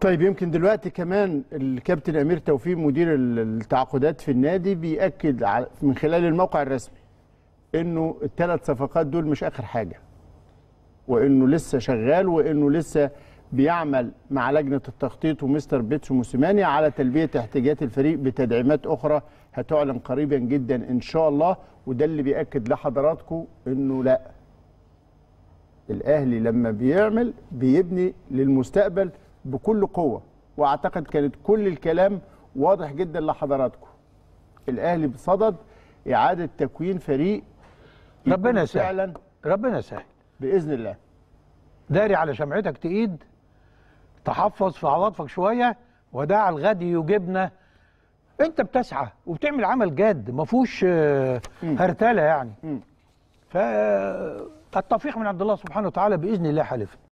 طيب يمكن دلوقتي كمان الكابتن امير توفيق مدير التعاقدات في النادي بياكد من خلال الموقع الرسمي انه الثلاث صفقات دول مش اخر حاجه وانه لسه شغال وانه لسه بيعمل مع لجنه التخطيط ومستر بيتسو موسيماني على تلبيه احتياجات الفريق بتدعيمات اخرى هتعلن قريبا جدا ان شاء الله وده اللي بياكد لحضراتكم انه لا الاهلي لما بيعمل بيبني للمستقبل بكل قوه واعتقد كانت كل الكلام واضح جدا لحضراتكم الاهلي بصدد اعاده تكوين فريق ربنا سهل ربنا سهل باذن الله داري على شمعتك تقيد تحفظ في عواطفك شويه وداع الغد يجبنا انت بتسعى وبتعمل عمل جاد ما فيهوش آه، هرتله يعني فالتوفيق من عند الله سبحانه وتعالى باذن الله حالفنا